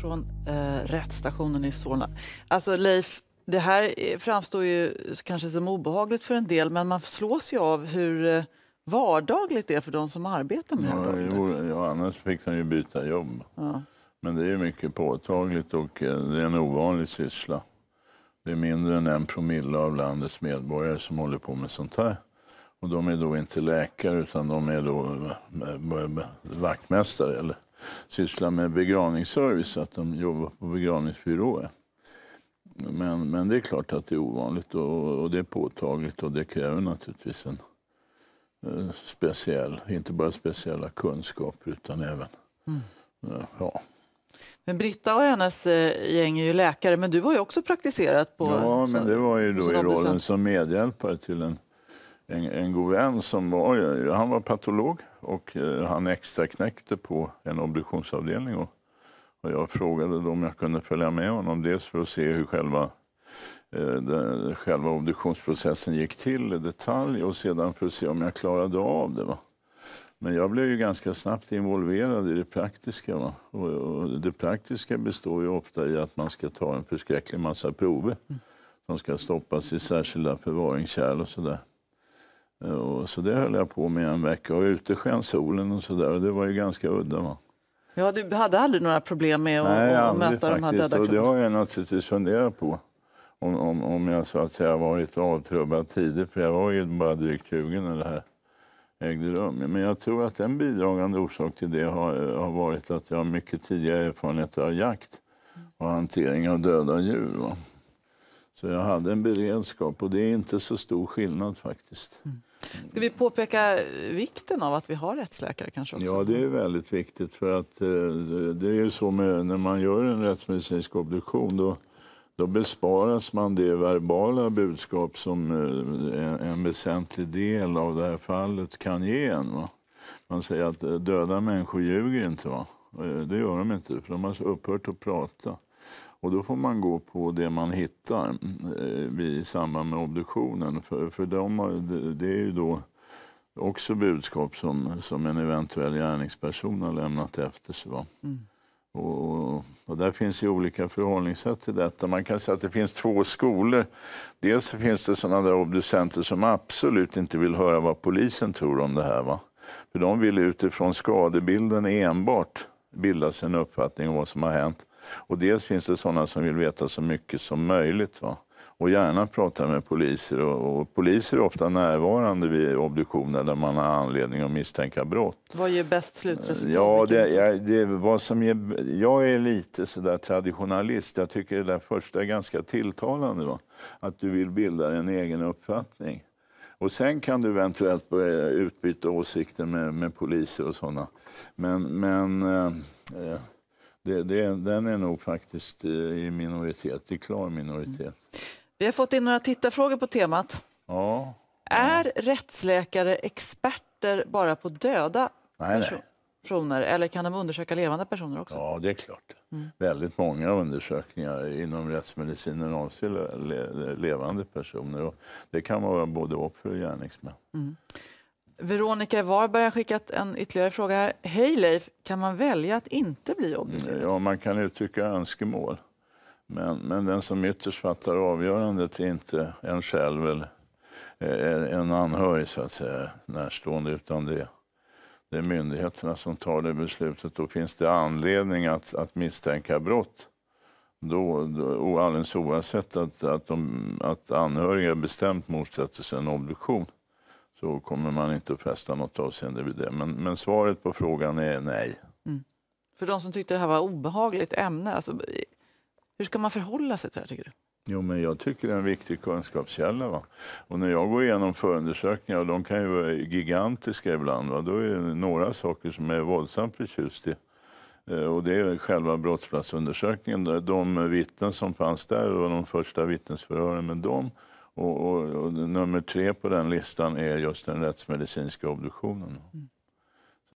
från eh, rättsstationen i Solna. Alltså Leif, det här framstår ju kanske som obehagligt för en del men man slås ju av hur eh, vardagligt det är för de som arbetar med ja, det. Jo, ja, annars fick de ju byta jobb. Ja. Men det är mycket påtagligt och eh, det är en ovanlig syssla. Det är mindre än en promille av landets medborgare som håller på med sånt här. Och de är då inte läkare utan de är då eh, vaktmästare eller sysslar med begravningsservice, att de jobbar på begravningsbyråer. Men, men det är klart att det är ovanligt och, och det är påtagligt och det kräver naturligtvis en eh, speciell, inte bara speciella kunskaper utan även mm. eh, ja, men Britta och hennes eh, gäng är ju läkare, men du har ju också praktiserat på... Ja, men det var ju då i rollen som medhjälpare till en en, en god vän som var, eh, han var patolog och eh, han extra knäckte på en obduktionsavdelning. Och, och jag frågade då om jag kunde följa med honom, dels för att se hur själva eh, den, själva obduktionsprocessen gick till i detalj och sedan för att se om jag klarade av det. Va? Men jag blev ju ganska snabbt involverad i det praktiska. Va? Och, och det praktiska består ju ofta i att man ska ta en förskräcklig massa prover mm. som ska stoppas i särskilda förvaringskärl och sådär. Eh, och så det höll jag på med en vecka och ute sken solen och sådär och det var ju ganska udda. Va? Ja, du hade aldrig några problem med att, Nej, att möta faktiskt. de här döda kronorna? Det har jag naturligtvis funderat på. Om, om, om jag så att säga varit avtrubbad tidigt, för jag var ju bara drygt 20 när det här ägde rum. Men jag tror att en bidragande orsak till det har, har varit att jag har mycket tidiga erfarenheter av jakt och hantering av döda djur. Va? Så jag hade en beredskap och det är inte så stor skillnad faktiskt. Mm. Ska vi påpeka vikten av att vi har rättsläkare kanske också? Ja, det är väldigt viktigt för att eh, det är ju så med, när man gör en rättsmedicinsk obduktion då, då besparas man det verbala budskap som eh, en väsentlig del av det här fallet kan ge en. Man säger att eh, döda människor ljuger inte. Va? Det gör de inte, för de har upphört att prata. Och då får man gå på det man hittar eh, i samband med obduktionen. För, för de har, det är ju då också budskap som, som en eventuell gärningsperson har lämnat efter sig. Mm. Och, och, där finns ju olika förhållningssätt till detta. Man kan säga att det finns två skolor. Dels finns det sådana där obducenter som absolut inte vill höra vad polisen tror om det här. Va? För de vill utifrån skadebilden enbart bilda sig en uppfattning om vad som har hänt. Och dels finns det sådana som vill veta så mycket som möjligt. Va? och gärna prata med poliser. Och, och, poliser är ofta närvarande vid obduktioner där man har anledning att misstänka brott. Vad ger bäst slutresultat? Ja, det, typ? jag, det, vad som ger, jag är lite sådär traditionalist. Jag tycker det där första är ganska tilltalande. Va? Att du vill bilda en egen uppfattning. Och sen kan du eventuellt börja utbyta åsikter med, med poliser och sådana. Men, men eh, eh det, det, den är nog faktiskt eh, i minoritet, i klar minoritet. Mm. Vi har fått in några tittarfrågor på temat. Ja, ja. Är rättsläkare experter bara på döda nej, nej. personer eller kan de undersöka levande personer också? Ja, det är klart. Mm. Väldigt många undersökningar inom rättsmedicinen avser levande personer. Och det kan vara både offer och gärningsmän. Mm. Veronica Varberg har skickat en ytterligare fråga här. Hej Leif, kan man välja att inte bli obducerad? Ja, man kan uttrycka önskemål. Men, men den som ytterst fattar avgörandet är inte en själv eller eh, en anhörig, så att säga, närstående, utan det, det är myndigheterna som tar det beslutet. Då finns det anledning att, att misstänka brott då, då, alldeles oavsett att, att, de, att anhöriga bestämt motsätter sig en obduktion så kommer man inte att fästa något avseende vid det. Men, men svaret på frågan är nej. Mm. För de som tyckte det här var obehagligt ämne, alltså, hur ska man förhålla sig till det här tycker du? Jo, men jag tycker det är en viktig kunskapskälla. Va? Och när jag går igenom förundersökningar, och de kan ju vara gigantiska ibland, va? då är det några saker som är våldsamt förtjust i. Eh, och det är själva brottsplatsundersökningen. De vittnen som fanns där och de första vittnesförhören med dem och, och, och nummer tre på den listan är just den rättsmedicinska obduktionen. Mm.